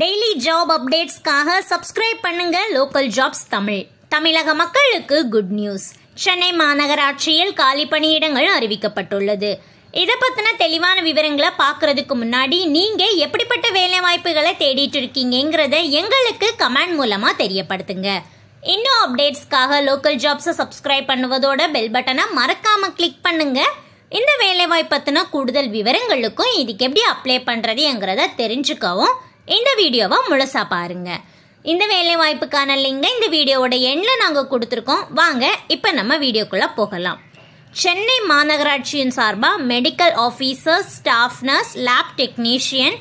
daily job அப்டேட்ஸ்க்காக subscribe பண்ணுங்க local jobs Tamil தமிழக மக்களுக்கு குட் நியூஸ் சென்னை மாநகராட்சியில் காலி பணியிடங்கள் அறிவிக்கப்பட்டுள்ளது இதை பற்றின தெளிவான விவரங்களை பாக்குறதுக்கு முன்னாடி நீங்கள் எப்படிப்பட்ட வேலை வாய்ப்புகளை தேடிட்டு இருக்கீங்கிறத எங்களுக்கு கமெண்ட் மூலமாக தெரியப்படுத்துங்க இன்னும் அப்டேட்ஸ்க்காக லோக்கல் ஜாப்ஸை சப்ஸ்கிரைப் பண்ணுவதோட பெல் பட்டனை மறக்காமல் கிளிக் பண்ணுங்கள் இந்த வேலைவாய்ப்பு பற்றின கூடுதல் விவரங்களுக்கும் இதுக்கு எப்படி அப்ளை பண்ணுறதுங்கிறத தெரிஞ்சுக்கவும் இந்த வீடியோவை முழுசா பாருங்க இந்த வேலை வாய்ப்புக்கான லிங்க இந்த வீடியோவோட எண்ணில் நாங்கள் கொடுத்துருக்கோம் வாங்க இப்போ நம்ம வீடியோக்குள்ளே போகலாம் சென்னை மாநகராட்சியின் சார்பாக medical officers staff nurse lab technician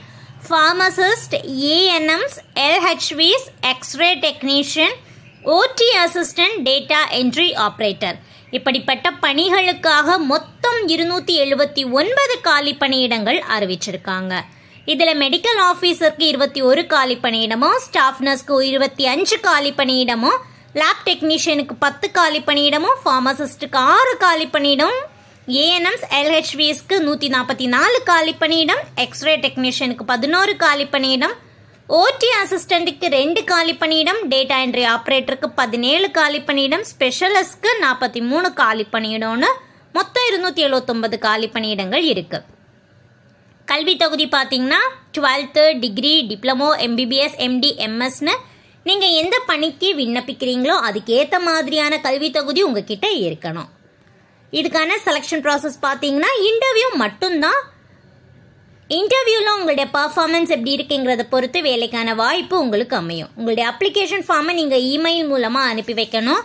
pharmacist ANMs LHVs x-ray technician OT assistant data entry operator இப்படிப்பட்ட பணிகளுக்காக மொத்தம் இருநூற்றி எழுபத்தி ஒன்பது காலி பணியிடங்கள் அறிவிச்சிருக்காங்க இதில் மெடிக்கல் ஆஃபீஸருக்கு இருபத்தி ஒரு காலி பணியிடமும் ஸ்டாஃப் நர்ஸ்க்கு இருபத்தி அஞ்சு காலி பணியிடமும் லேப் டெக்னீஷியனுக்கு பத்து காலி பணியிடமும் ஃபார்மசிஸ்ட்டுக்கு ஆறு காலி பணியிடம் ஏஎன்எம்ஸ் எல்ஹெச்விஎஸ்க்கு நூற்றி நாற்பத்தி நாலு காலி பணியிடம் எக்ஸ்ரே டெக்னீஷியனுக்கு பதினோரு காலி பணியிடம் ஓடி அசிஸ்டண்ட்டுக்கு ரெண்டு காலி பணியிடம் டேட்டா என்ட்ரி ஆப்ரேட்டருக்கு பதினேழு காலி பணியிடம் ஸ்பெஷலிஸ்ட்க்கு நாற்பத்தி மூணு காலி பணியிடம்னு மொத்தம் இருநூற்றி எழுபத்தொம்பது காலி பணியிடங்கள் இருக்குது கல்வி தொகுதி பார்த்தீங்கன்னா twelfth degree diploma MBBS MD எம்எஸ்னு நீங்கள் எந்த பணிக்கு விண்ணப்பிக்கிறீங்களோ அதுக்கேற்ற மாதிரியான கல்வி தொகுதி உங்ககிட்ட இருக்கணும் இதுக்கான செலெக்ஷன் ப்ராசஸ் பார்த்தீங்கன்னா இன்டர்வியூ மட்டும்தான் இன்டர்வியூவில் உங்களுடைய பர்ஃபார்மன்ஸ் எப்படி இருக்குங்கிறத பொறுத்து வேலைக்கான வாய்ப்பு உங்களுக்கு அமையும் உங்களுடைய அப்ளிகேஷன் ஃபார்மை நீங்கள் இமெயில் மூலமாக அனுப்பி வைக்கணும்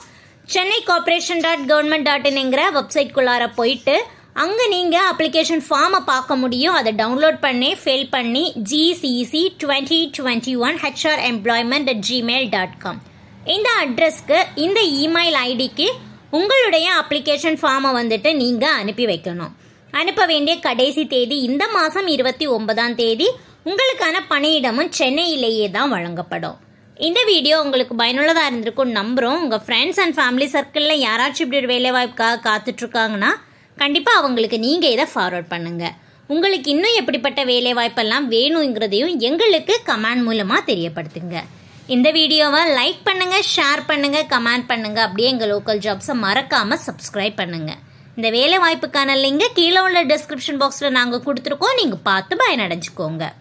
Chennai corporation dot government dot இன்ங்கிற வெப்சைட்குள்ளார போயிட்டு அங்கே நீங்கள் அப்ளிகேஷன் ஃபார்மை பார்க்க முடியும் அதை டவுன்லோட் பண்ணி ஃபில் பண்ணி GCC twenty twenty one HR employment at Gmail dot com இந்த அட்ரஸ்க்கு இந்த இமெயில் ஐடிக்கு உங்களுடைய அப்ளிகேஷன் ஃபார்மை வந்துட்டு நீங்கள் அனுப்பி வைக்கணும் அனுப்ப வேண்டிய கடைசி தேதி இந்த மாதம் இருபத்தி ஒன்பதாம் தேதி உங்களுக்கான பணியிடமும் சென்னையிலேயே தான் வழங்கப்படும் இந்த வீடியோ உங்களுக்கு பயனுள்ளதாக இருந்திருக்கும் நம்புகிறோம் உங்கள் ஃப்ரெண்ட்ஸ் அண்ட் ஃபேமிலி சர்க்கிளில் யாராச்சும் இப்படி ஒரு வேலைவாய்ப்புக்காக காத்துட்ருக்காங்கன்னா கண்டிப்பாக அவங்களுக்கு நீங்கள் இதை ஃபார்வர்ட் பண்ணுங்கள் உங்களுக்கு இன்னும் எப்படிப்பட்ட வேலை வாய்ப்பெல்லாம் வேணுங்கிறதையும் எங்களுக்கு கமெண்ட் மூலமாக தெரியப்படுத்துங்க இந்த வீடியோவை லைக் பண்ணுங்கள் ஷேர் பண்ணுங்கள் கமெண்ட் பண்ணுங்கள் அப்படியே எங்கள் லோக்கல் ஜாப்ஸை மறக்காமல் சப்ஸ்கிரைப் பண்ணுங்கள் இந்த வேலை வாய்ப்புக்கான லிங்க் கீழே உள்ள டிஸ்கிரிப்ஷன் பாக்ஸில் நாங்கள் கொடுத்துருக்கோம் நீங்கள் பார்த்து பயனடைஞ்சுக்கோங்க